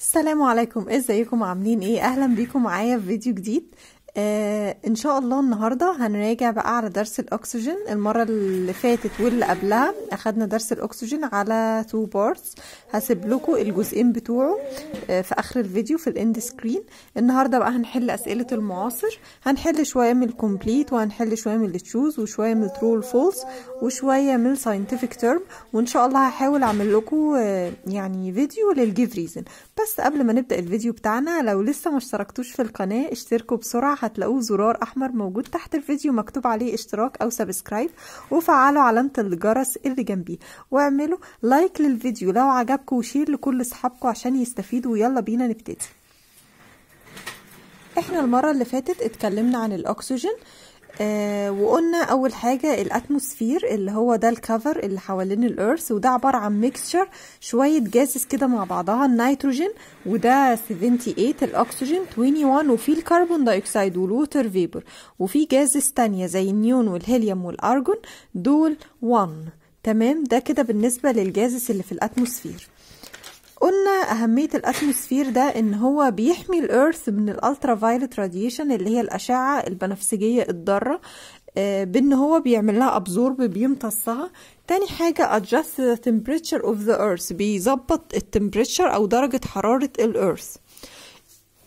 السلام عليكم ازيكم عاملين ايه اهلا بيكم معايا في فيديو جديد آه ان شاء الله النهارده هنراجع بقى على درس الاكسجين المره اللي فاتت واللي قبلها اخدنا درس الاكسجين على تو بارتس هسيب لكم الجزئين بتوعه آه في اخر الفيديو في الاند سكرين النهارده بقى هنحل اسئله المعاصر هنحل شويه من الكومبليت وهنحل شويه من التشوز وشويه من الترو والفولس وشويه من الساينتفك تيرم وان شاء الله هحاول اعمل لكم آه يعني فيديو للجيف ريزن بس قبل ما نبدا الفيديو بتاعنا لو لسه ما اشتركتوش في القناه اشتركوا بسرعه هتلاقوه زرار احمر موجود تحت الفيديو مكتوب عليه اشتراك او سبسكرايب وفعلوا علامه الجرس اللي جنبيه واعملوا لايك للفيديو لو عجبكم وشير لكل اصحابكم عشان يستفيدوا ويلا بينا نبتدي احنا المره اللي فاتت اتكلمنا عن الاكسجين آه وقلنا اول حاجه الاتموسفير اللي هو ده الكفر اللي حوالين الارث وده عباره عن ميكسشر شويه جازز كده مع بعضها النيتروجين وده 78 الاكسجين 21 وفي الكربون دايوكسيد والوتر فيبر وفي جازز تانية زي النيون والهيليوم والارجون دول 1 تمام ده كده بالنسبه للجازز اللي في الاتموسفير قلنا أهمية الأتموسفير ده إن هو بيحمي الإيرث من الألترا فايلت راديشن اللي هي الأشعة البنفسجية الضارة آه، بإن هو بيعمل لها أبزورب بيمتصها تاني حاجة adjust the temperature of the earth بيظبط التمبريتشر أو درجة حرارة الإيرث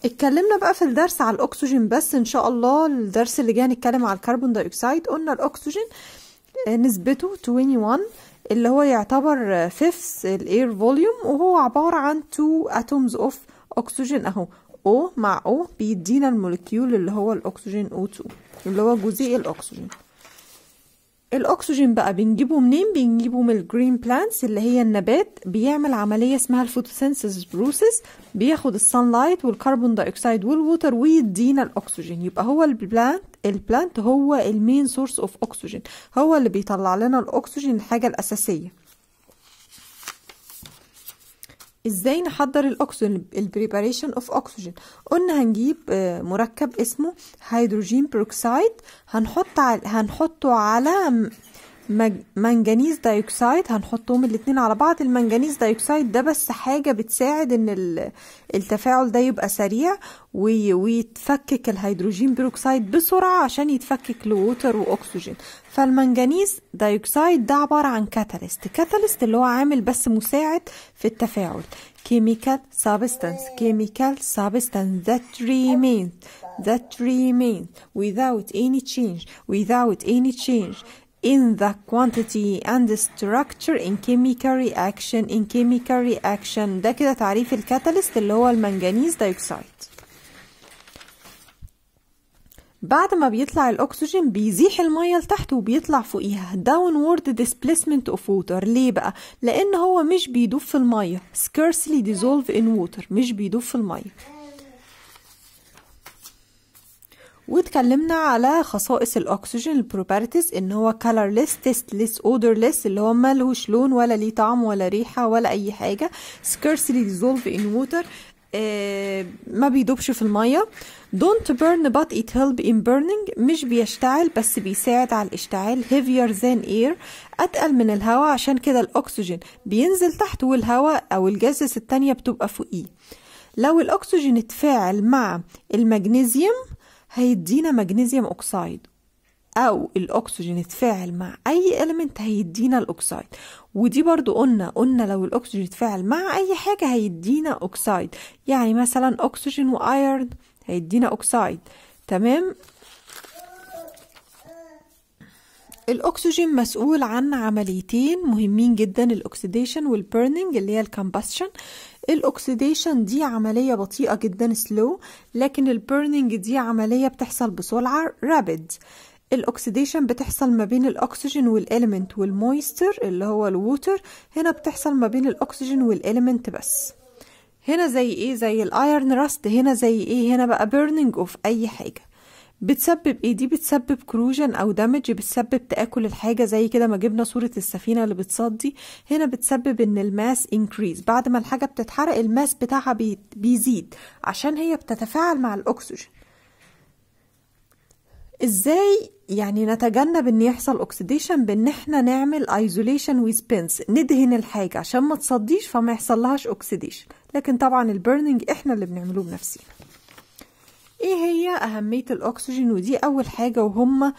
اتكلمنا بقى في الدرس على الأكسجين بس إن شاء الله الدرس اللي جاي هنتكلم على الكربون دايوكسيد قلنا الأكسجين آه، نسبته 21 اللي هو يعتبر فيفث الاير فوليوم وهو عبارة عن تو اتومز اوف اكسجين اهو O مع O بيدينا الموليكيول اللي هو الاكسجين O2 اللي هو جزيء الاكسجين الاكسجين بقى بنجيبه منين بنجيبه من الجرين بلانتس اللي هي النبات بيعمل عمليه اسمها الفوتوسينثيسيس بروسيس بياخد الصن لايت والكربون دايوكسيد والووتر ويدينا الاكسجين يبقى هو البلانت البلانت هو المين سورس اوف اكسجين هو اللي بيطلع لنا الاكسجين الحاجه الاساسيه ازاي نحضر الاكسجين البريباريشن اوف اكسجين قلنا هنجيب آه، مركب اسمه هيدروجين بروكسايد هنحط هنحطه على منجنيز دايوكسيد هنحطهم الاتنين على بعض المنجنيز دايوكسيد ده بس حاجة بتساعد ان التفاعل ده يبقى سريع ويتفكك الهيدروجين بيروكسيد بسرعة عشان يتفكك لووتر واكسجين فالمنجنيز دايوكسيد ده عبارة عن كاتاليست كاتاليست اللي هو عامل بس مساعد في التفاعل كيميكال سابستانس كيميكال سابستانس that remains that remains without any change without any change in the quantity and structure in chemical reaction in chemical reaction ده كده تعريف الكاتاليست اللي هو المنجنيز دايوكسيد بعد ما بيطلع الاكسجين بيزيح الميه لتحت وبيطلع فوقيها downward displacement of water ليه بقى لان هو مش بيدوب في الميه scarcely dissolve in water مش بيدوب في الميه واتكلمنا على خصائص الاكسجين البروبرتيز ان هو colorless tasteless odorless اللي هو ملهوش لون ولا ليه طعم ولا ريحه ولا اي حاجه scarcely dissolve in water آه ما بيدوبش في الميه don't burn but it help in burning مش بيشتعل بس بيساعد على الاشتعال heavier than air اتقل من الهواء عشان كده الاكسجين بينزل تحت والهواء او الجاسس التانية بتبقى فوقيه لو الاكسجين اتفاعل مع المغنيسيوم هيدينا مغنيسيوم أوكسايد أو الأكسجين اتفاعل مع أي إليمنت هيدينا الاكسايد ودي برضو قلنا قلنا لو الأكسجين اتفاعل مع أي حاجة هيدينا أوكسايد يعني مثلا أكسجين وأيرن هيدينا أوكسايد تمام الاكسجين مسؤول عن عمليتين مهمين جدا الاكسديشن والبرنينج اللي هي الكمبستشن الاكسديشن دي عمليه بطيئه جدا سلو لكن البرنينج دي عمليه بتحصل بسرعه رابيد الاكسديشن بتحصل ما بين الاكسجين والاليمنت والمويستر اللي هو الووتر هنا بتحصل ما بين الاكسجين والاليمنت بس هنا زي ايه زي الايرن راست هنا زي ايه هنا بقى بيرنينج اوف اي حاجه بتسبب ايه دي بتسبب كروجن او دامج بتسبب تاكل الحاجه زي كده ما جبنا صوره السفينه اللي بتصدي هنا بتسبب ان الماس انكريز بعد ما الحاجه بتتحرق الماس بتاعها بيزيد عشان هي بتتفاعل مع الاكسجين ازاي يعني نتجنب ان يحصل اوكسيديشن بان احنا نعمل ايزوليشن وسبنس ندهن الحاجه عشان ما تصديش فما يحصل لهاش اوكسيديشن لكن طبعا البيرنينج احنا اللي بنعملوه بنفسنا ايه هي اهمية الاكسجين ودي اول حاجة وهم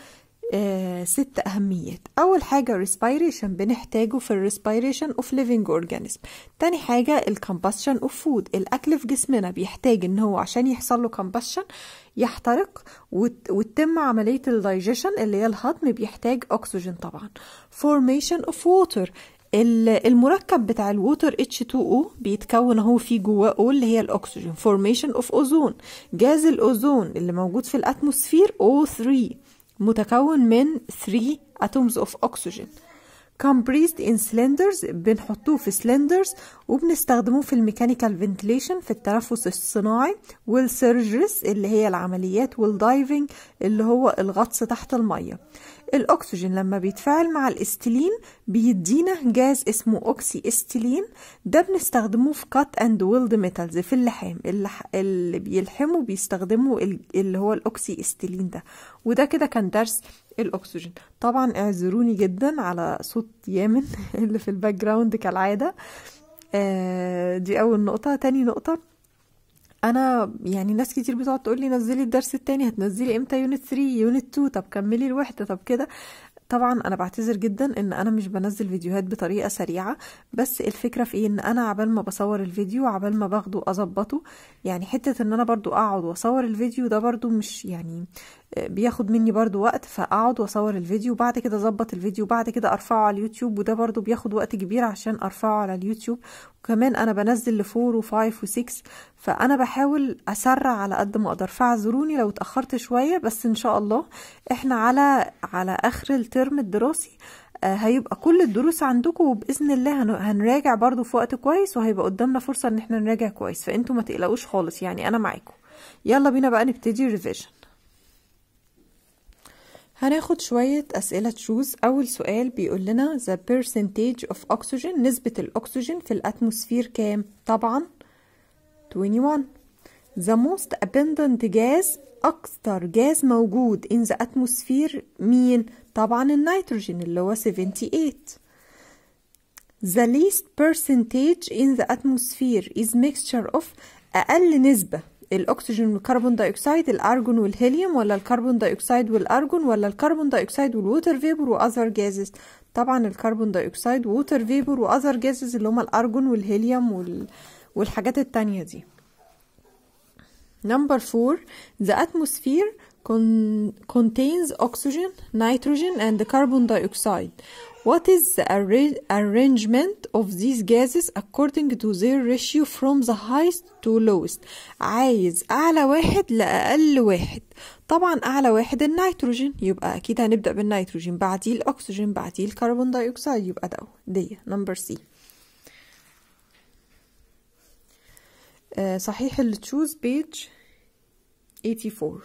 آه ست أهميات أول حاجة respiration بنحتاجه في الريسبيريشن respiration of living organism تاني حاجة ال combustion of food الأكل في جسمنا بيحتاج إن هو عشان يحصل له combustion يحترق وتتم عملية الدايجيشن اللي هي الهضم بيحتاج أكسجين طبعا formation of water المركب بتاع الووتر H2O بيتكون اهو فيه جواه او اللي هي الاكسجين فورميشن اوف اوزون جاز الاوزون اللي موجود في الاتموسفير O3 متكون من 3 اتومز اوف اكسجين compressed in سلندرز بنحطوه في سلندرز وبنستخدموه في الميكانيكال فنتليشن في التنفس الصناعي والسيرجرس اللي هي العمليات والدايفنج اللي هو الغطس تحت الميه الأكسجين لما بيتفاعل مع الإستيلين بيدينا جاز اسمه أوكسي إستيلين ده بنستخدمه في كات أند ويلد ميتالز في اللحام اللي بيلحموا بيستخدموا اللي هو الأوكسي إستيلين ده وده كده كان درس الأكسجين طبعا اعذروني جدا على صوت يامن اللي في الباك جراوند كالعادة آه، دي أول نقطة تاني نقطة انا يعني ناس كتير بتقعد تقول لي نزلي الدرس التاني هتنزلي امتى يونت 3 يونت 2 طب كملي الوحده طب كده طبعا انا بعتذر جدا ان انا مش بنزل فيديوهات بطريقه سريعه بس الفكره في ايه ان انا عبال ما بصور الفيديو عبال ما باخده اظبطه يعني حته ان انا برضو اقعد واصور الفيديو ده برضو مش يعني بياخد مني برضو وقت فاقعد واصور الفيديو بعد كده اظبط الفيديو بعد كده ارفعه على اليوتيوب وده برضو بياخد وقت كبير عشان ارفعه على اليوتيوب وكمان انا بنزل لفور وفايف وسكس فانا بحاول اسرع على قد ما اقدر فاعذروني لو اتاخرت شويه بس ان شاء الله احنا على على اخر الترم الدراسي آه، هيبقى كل الدروس عندكم وباذن الله هنراجع برضو في وقت كويس وهيبقى قدامنا فرصه ان احنا نراجع كويس فانتوا ما تقلقوش خالص يعني انا معاكم يلا بينا بقى نبتدي ريفيجن هناخد شوية أسئلة تشوز أول سؤال بيقول لنا the percentage of oxygen نسبة الأكسجين في الأتموسفير كام؟ طبعا 21 the most abundant gas أكثر جاز موجود in the atmosphere مين؟ طبعا النيتروجين اللي هو 78 the least percentage in the atmosphere is mixture of أقل نسبة الاكسجين والكربون دايوكسيد الارجون والهيليوم ولا الكربون دايوكسيد والارجون ولا الكربون دايوكسيد والووتر فيبر واذر جازز طبعا الكربون دايوكسيد ووتر فيبر واذر جازز اللي هما الارجون والهيليوم وال... والحاجات التانية دي Number four, the atmosphere contains oxygen, nitrogen and carbon dioxide What is the arrangement of these gases according to their ratio from the highest to lowest عايز أعلى واحد لأقل واحد طبعا أعلى واحد النيتروجين يبقى أكيد هنبدأ بالنيتروجين بعديه الأكسجين بعديه الكربون دايوكسيد يبقى ده دي نمبر سي آه، صحيح اللي تشوز بيج 84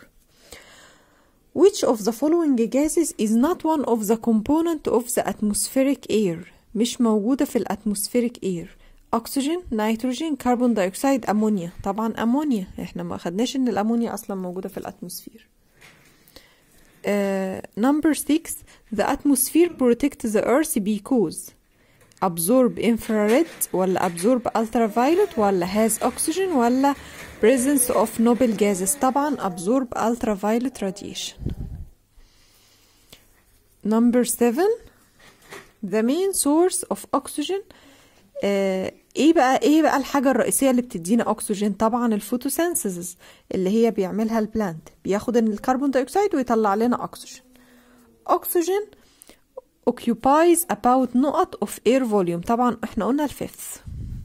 Which of the following gases is not one of the component of the atmospheric air مش موجودة في الاتموسpheric air أكسجين نيتروجين كربون دايوكسيد أمونيا طبعا أمونيا احنا ما خدناش إن الأمونيا أصلا موجودة في الأتموسفير Uh, number 6 the atmosphere protects the earth because absorb infrared ولا absorb ultraviolet ولا has oxygen ولا presence of noble gases طبعا absorb ultraviolet radiation number 7 the main source of oxygen آه ايه بقى ايه بقى الحاجة الرئيسية اللي بتدينا اكسجين طبعا الفوتوسينثيسيس اللي هي بيعملها البلانت بياخد الكربون دايوكسيد ويطلع لنا اكسجين اكسجين occupies about نقط of air volume طبعا احنا قلنا الفيفث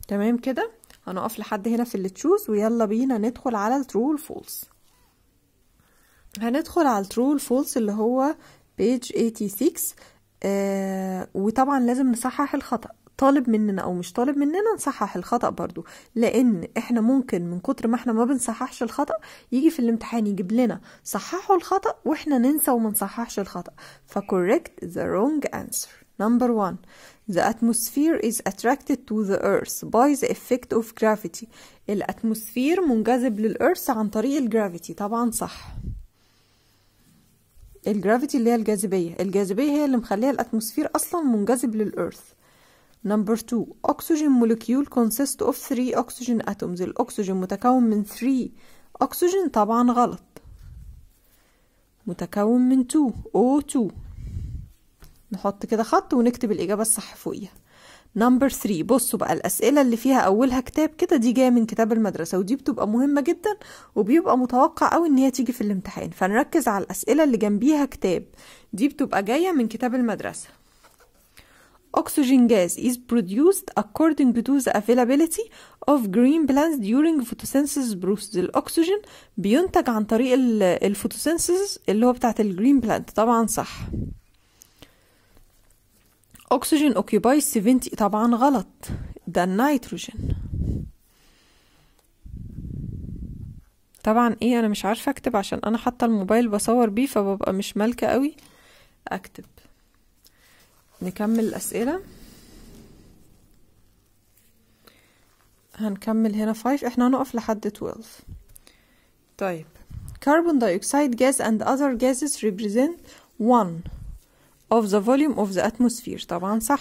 تمام كده هنقف لحد هنا في اللي تشوز ويلا بينا ندخل على الترو والفولس هندخل على الترو والفولس اللي هو page 86 آه وطبعا لازم نصحح الخطأ طالب مننا او مش طالب مننا نصحح الخطا برضو لان احنا ممكن من كتر ما احنا ما بنصححش الخطا يجي في الامتحان يجيب لنا صححوا الخطا واحنا ننسى وما نصححش الخطا correct the wrong answer number one The atmosphere is attracted to the earth by the effect of gravity. الاتموسفير منجذب للأرث عن طريق الجرافيتي طبعا صح الجرافيتي اللي هي الجاذبية الجاذبية هي اللي مخليها الاتموسفير اصلا منجذب للأرث Number two, oxygen molecule consists of three oxygen atoms. الأكسجين متكون من three oxygen طبعا غلط. متكون من 2 O2 نحط كده خط ونكتب الإجابة الصح فوقيها. نمبر 3 بصوا بقى الأسئلة اللي فيها أولها كتاب كده دي جاية من كتاب المدرسة ودي بتبقى مهمة جدا وبيبقى متوقع أوي إن هي تيجي في الامتحان فنركز على الأسئلة اللي جنبيها كتاب دي بتبقى جاية من كتاب المدرسة Oxygen gas is produced according to the availability of green plants during photosynthesis process الأكسجين بينتج عن طريق الفوتوسينثيسيس اللي هو بتاعة الجرين بلانت طبعا صح oxygen occupies 70 طبعا غلط ده النيتروجين طبعا ايه انا مش عارفه اكتب عشان انا حاطه الموبايل بصور بيه فببقى مش مالكه قوي اكتب نكمل الأسئلة هنكمل هنا 5 احنا هنقف لحد 12 طيب carbon dioxide gas and other gases represent one of the volume of the atmosphere طبعا صح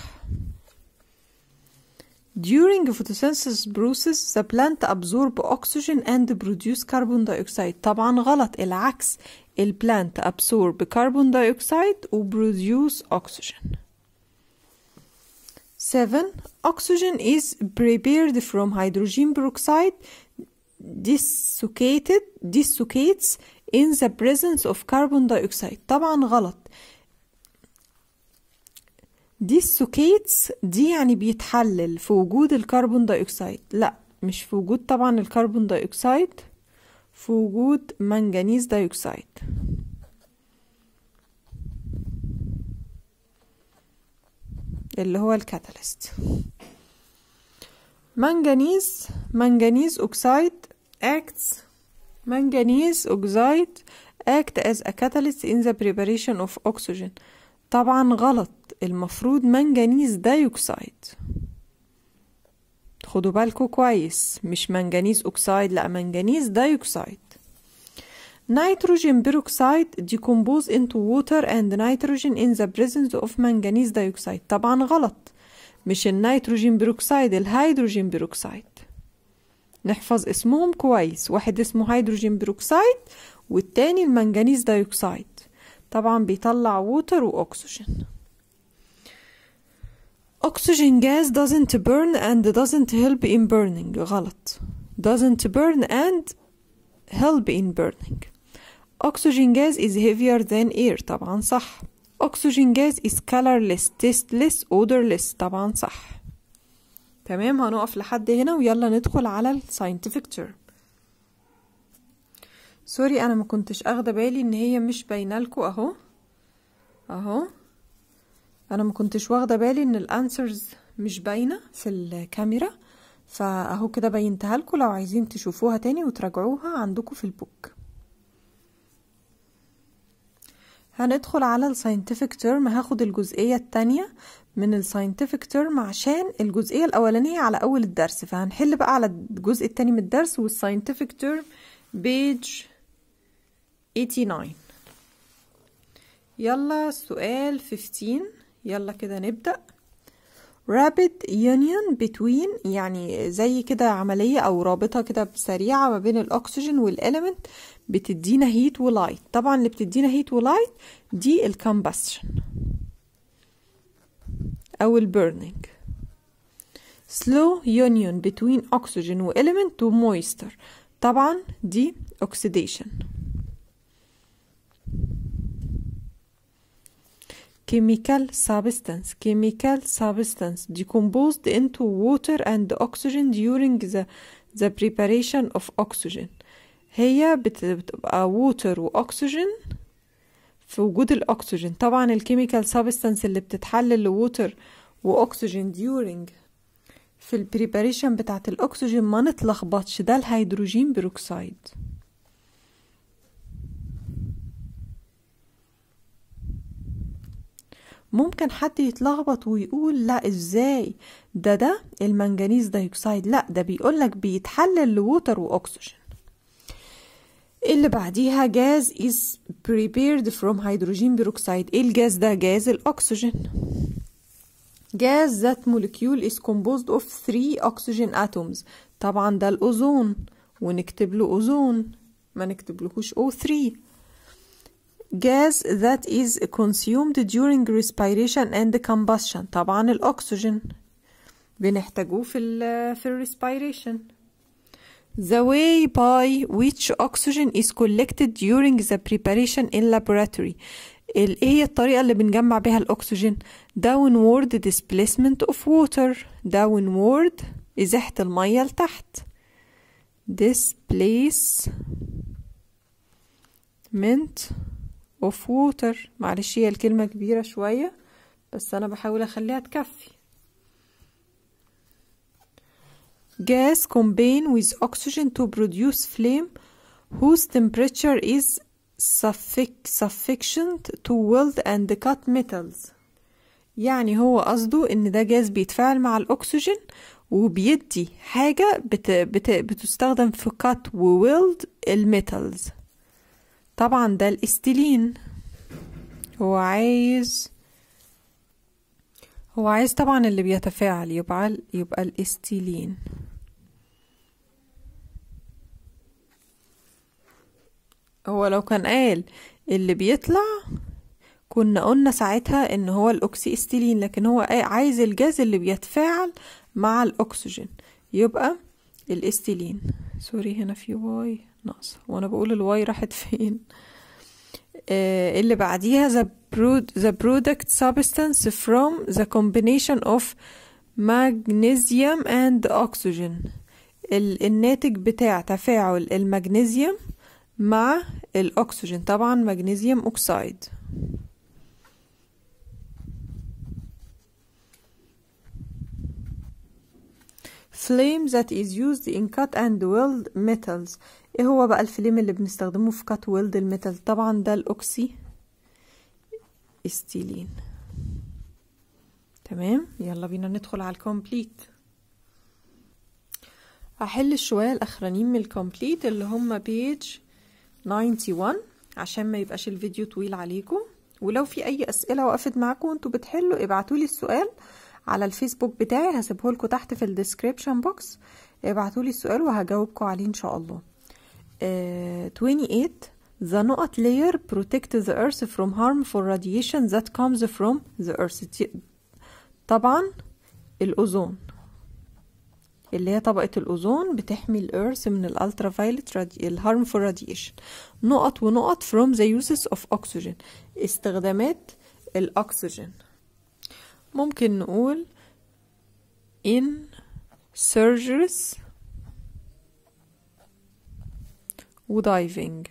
During photosynthesis process the plant absorb oxygen and produce carbon dioxide طبعا غلط العكس البلانت absorb carbon dioxide و produce oxygen 7. Oxygen is prepared from hydrogen peroxide dissociated dissociates in the presence of carbon dioxide طبعا غلط dissociates دي يعني بيتحلل في وجود الكربون دايوكسيد لا مش في وجود طبعا الكربون دايوكسيد في وجود منجنيز دايوكسيد اللي هو الكاتاليست مانجانيز مانجانيز اوكسايد acts manganese oxide act از a catalyst in the preparation of oxygen طبعا غلط المفروض مانجانيز دايوكسايد خدوا بالكوا كويس مش مانجانيز اوكسايد لا مانجانيز دايوكسايد Nitrogen peroxide decompose انتو water and nitrogen in the presence of manganese dioxide طبعا غلط مش النيتروجين بيروكسايد الهيدروجين بيروكسايد نحفظ اسمهم كويس واحد اسمه هيدروجين بيروكسايد والتاني المنغنيز دايوكسيد طبعا بيطلع ووتر واكسجين اكسجين جاز doesn't burn and doesn't help in burning غلط doesn't burn and help in burning Oxygen gas is heavier than air طبعا صح Oxygen gas is colorless, tasteless, odorless طبعا صح تمام هنقف لحد هنا ويلا ندخل على الساينتفك term سوري انا ما كنتش اخده بالي ان هي مش باينه لكم اهو اهو انا ما كنتش واخده بالي ان الانسرز مش باينه في الكاميرا فاهو كده بينتها لكم لو عايزين تشوفوها تاني وتراجعوها عندكم في البوك هندخل على الساينتفك تيرم هاخد الجزئية التانية من الساينتفك تيرم عشان الجزئية الأولانية على أول الدرس فهنحل بقى على الجزء التاني من الدرس والساينتفك تيرم بيج 89 يلا السؤال 15 يلا كده نبدأ rapid union between يعني زي كده عملية أو رابطة كده سريعة ما بين الأكسجين والإليمنت بتدينا هيت ولايت طبعا اللي بتدينا هيت ولايت دي الكمبشن أو البرنينج slow union between oxygen و element to moisture طبعا دي oxidation chemical substance chemical substance decomposed into water and oxygen during the the preparation of oxygen هي بتبقى ووتر واكسجين في وجود الاكسجين طبعا الكيميكال سابستانس اللي بتتحلل لووتر واكسجين ديورينج في البريباريشن بتاعت الاكسجين ما نتلخبطش ده الهيدروجين بروكسايد ممكن حد يتلخبط ويقول لا ازاي ده ده المنجنيز دايوكسيد لا ده بيقولك بيتحلل لووتر واكسجين اللي بعديها جاز is prepared from hydrogen peroxide ايه الجاز ده جاز الاكسجين جاز that molecule is composed of three oxygen atoms طبعا ده الاوزون ونكتب له اوزون ما نكتبلهوش O3 gas that is consumed during respiration and combustion طبعا الاكسجين بنحتاجوه في ال في respiration The way by which oxygen is collected during the preparation in laboratory ايه هي الطريقة اللي بنجمع بها الأكسجين downward displacement of water downward إزاحة المية لتحت displacement of water معلش هي الكلمة كبيرة شوية بس أنا بحاول أخليها تكفي gas combine with oxygen to produce flame whose temperature is sufficient to weld and cut metals يعني هو قصده ان ده جاز بيتفاعل مع الاكسجين وبيدي حاجة بت... بت... بتستخدم في cut و weld الميتالز طبعا ده الاستيلين هو عايز هو عايز طبعا اللي بيتفاعل يبقى يبقى الاستيلين هو لو كان قال اللي بيطلع كنا قلنا ساعتها ان هو الاكسي استيلين لكن هو عايز الجاز اللي بيتفاعل مع الاكسجين يبقى الاستيلين سوري هنا في واي ناقصه وانا بقول الواي راحت فين آه اللي بعديها the, the product substance from the combination of magnesium and oxygen الناتج بتاع تفاعل المغنيسيوم مع الأكسجين طبعا مغنيسيوم أوكسايد flame that is used in cut and weld metals ايه هو بقى الفليم اللي بنستخدمه في cut weld الميتال طبعا ده الاوكسي استيلين تمام يلا بينا ندخل على الكومبليت هحل شوية الاخرانيين من الكومبليت اللي هما بيج 91 عشان ما يبقاش الفيديو طويل عليكم ولو في اي اسئله وقفت معاكم وانتوا بتحلوا ابعتوا لي السؤال على الفيسبوك بتاعي هسيبه لكم تحت في الديسكريبشن بوكس ابعتوا لي السؤال وهجاوبكم عليه ان شاء الله uh, آه، 28 The نقط layer protect the earth from harm for radiation that comes from the earth طبعا الأوزون اللي هي طبقة الأوزون بتحمي الإيرث من الألترا فايلت الهارمفول راديشن نقط ونقط from the uses of oxygen استخدامات الأكسجين ممكن نقول in surgeries و diving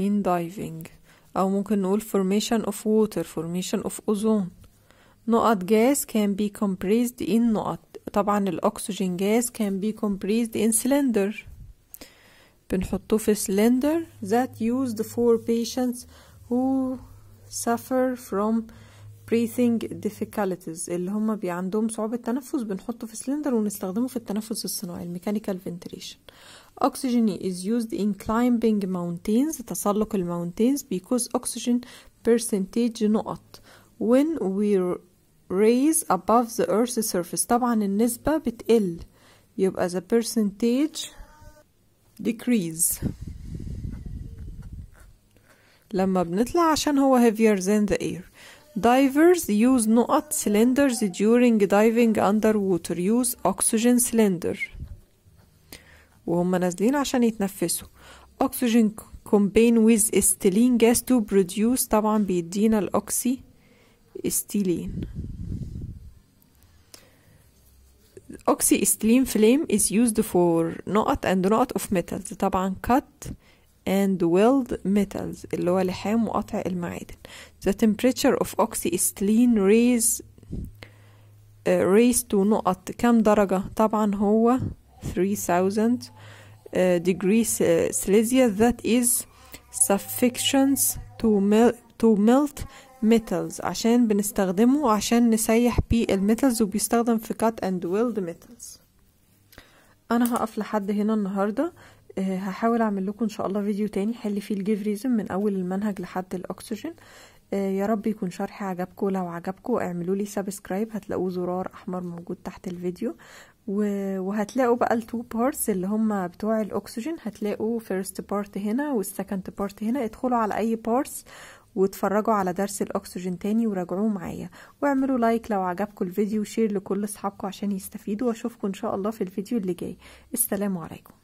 in diving أو ممكن نقول formation of water formation of ozone نقط gas can be compressed in نقط طبعا الأكسجين gas can be compressed in cylinder بنحطوه في cylinder that used for patients who suffer from breathing difficulties اللي هما بي عندهم صعوبة تنفس بنحطه في سلندر ونستخدمه في التنفس الصناعي الميكانيكال فنتريشن oxygen is used in climbing mountains تسلق الماونتينز because oxygen percentage نقط when we raise above the earth's surface طبعا النسبة بتقل يبقى the percentage decrease لما بنطلع عشان هو heavier than the air divers use نقط cylinders during diving underwater use oxygen cylinder وهم نازلين عشان يتنفسوا oxygen combine with ethylene gas to produce طبعا بيدينا الأوكسي استيلين Oxyethylene flame is used for نقط and نقط of metals طبعا cut and weld metals اللي هو لحام وقطع المعادن the temperature of oxy oxyethylene raise uh, raise to نقط كم درجة طبعا هو 3000 uh, degrees uh, Celsius that is sufficient to melt to melt ميتلز عشان بنستخدمه عشان نسيح بيه الميتلز وبيستخدم في cut and weld ميتلز انا هقف لحد هنا النهارده آه، هحاول اعمل لكم ان شاء الله فيديو تاني حل فيه الجيفريزم من اول المنهج لحد الاكسجين آه، يا رب يكون شرحي عجبكم لو عجبكم اعملوا لي سبسكرايب هتلاقوه زرار احمر موجود تحت الفيديو وهتلاقوا بقى التو بارتس اللي هم بتوع الاكسجين هتلاقوا فيرست بارت هنا والسكند بارت هنا ادخلوا على اي بارتس واتفرجوا على درس الأكسجين تاني وراجعوه معايا واعملوا لايك لو عجبكم الفيديو وشير لكل أصحابكم عشان يستفيدوا وأشوفكم إن شاء الله في الفيديو اللي جاي السلام عليكم